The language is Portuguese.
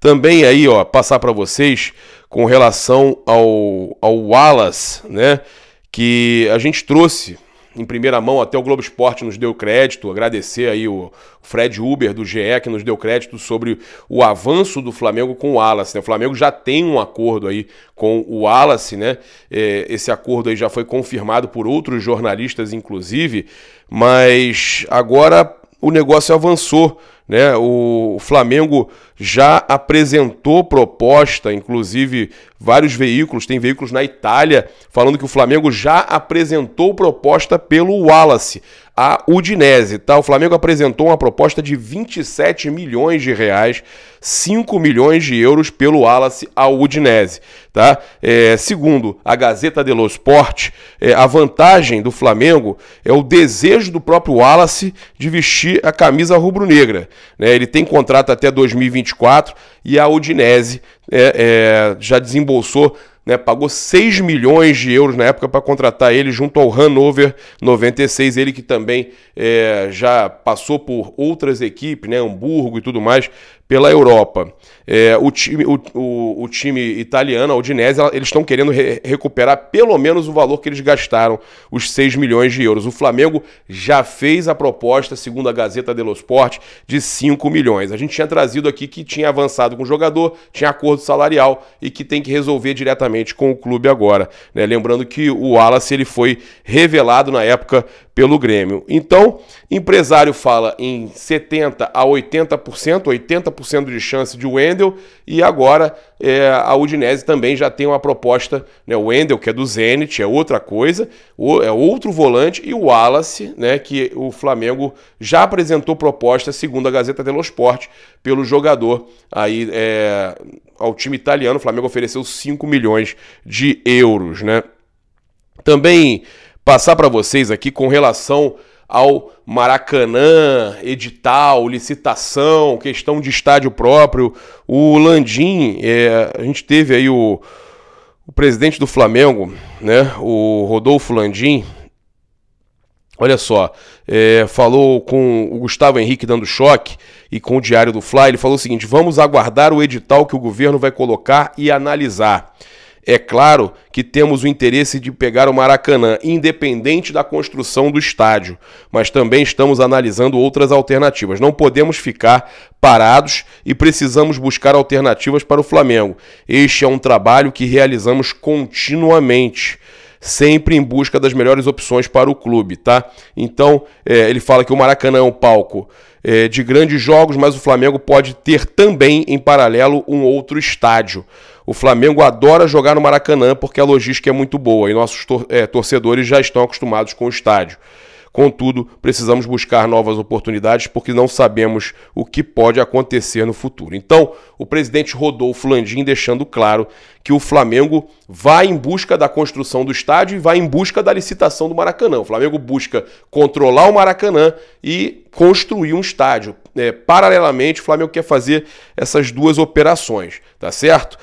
Também aí, ó, passar para vocês com relação ao, ao Wallace, né? Que a gente trouxe em primeira mão, até o Globo Esporte nos deu crédito, agradecer aí o Fred Uber do GE que nos deu crédito sobre o avanço do Flamengo com o Wallace. Né? O Flamengo já tem um acordo aí com o Wallace, né? É, esse acordo aí já foi confirmado por outros jornalistas, inclusive, mas agora o negócio avançou né? O Flamengo já apresentou proposta, inclusive vários veículos, tem veículos na Itália falando que o Flamengo já apresentou proposta pelo Wallace a Udinese, tá? O Flamengo apresentou uma proposta de 27 milhões de reais, 5 milhões de euros pelo Wallace à Udinese, tá? É, segundo a Gazeta dello Sport, é, a vantagem do Flamengo é o desejo do próprio Wallace de vestir a camisa rubro-negra. Né? Ele tem contrato até 2024 e a Udinese é, é, já desembolsou né, pagou 6 milhões de euros na época para contratar ele junto ao Hannover 96, ele que também é, já passou por outras equipes, né, Hamburgo e tudo mais, pela Europa. É, o, time, o, o, o, time italiano, a Udinese, eles estão querendo re recuperar pelo menos o valor que eles gastaram, os 6 milhões de euros. O Flamengo já fez a proposta, segundo a Gazeta dello Sport, de 5 milhões. A gente tinha trazido aqui que tinha avançado com o jogador, tinha acordo salarial e que tem que resolver diretamente diretamente com o clube agora. Né? Lembrando que o Wallace ele foi revelado na época pelo Grêmio. Então, empresário fala em 70% a 80%, 80% de chance de Wendel, e agora é, a Udinese também já tem uma proposta, né? o Wendel, que é do Zenit, é outra coisa, é outro volante, e o Wallace, né, que o Flamengo já apresentou proposta, segundo a Gazeta dello Sport, pelo jogador aí, é, ao time italiano, o Flamengo ofereceu 5 milhões milhões de euros, né? Também passar para vocês aqui com relação ao Maracanã, edital, licitação, questão de estádio próprio. O Landim, é, a gente teve aí o, o presidente do Flamengo, né, o Rodolfo Landim, olha só, é, falou com o Gustavo Henrique dando choque e com o Diário do Fly, ele falou o seguinte, vamos aguardar o edital que o governo vai colocar e analisar. É claro que temos o interesse de pegar o Maracanã, independente da construção do estádio, mas também estamos analisando outras alternativas. Não podemos ficar parados e precisamos buscar alternativas para o Flamengo. Este é um trabalho que realizamos continuamente sempre em busca das melhores opções para o clube, tá? Então, é, ele fala que o Maracanã é um palco é, de grandes jogos, mas o Flamengo pode ter também, em paralelo, um outro estádio. O Flamengo adora jogar no Maracanã porque a logística é muito boa e nossos tor é, torcedores já estão acostumados com o estádio. Contudo, precisamos buscar novas oportunidades porque não sabemos o que pode acontecer no futuro. Então, o presidente Rodolfo Landim deixando claro que o Flamengo vai em busca da construção do estádio e vai em busca da licitação do Maracanã. O Flamengo busca controlar o Maracanã e construir um estádio. É, paralelamente, o Flamengo quer fazer essas duas operações, tá certo?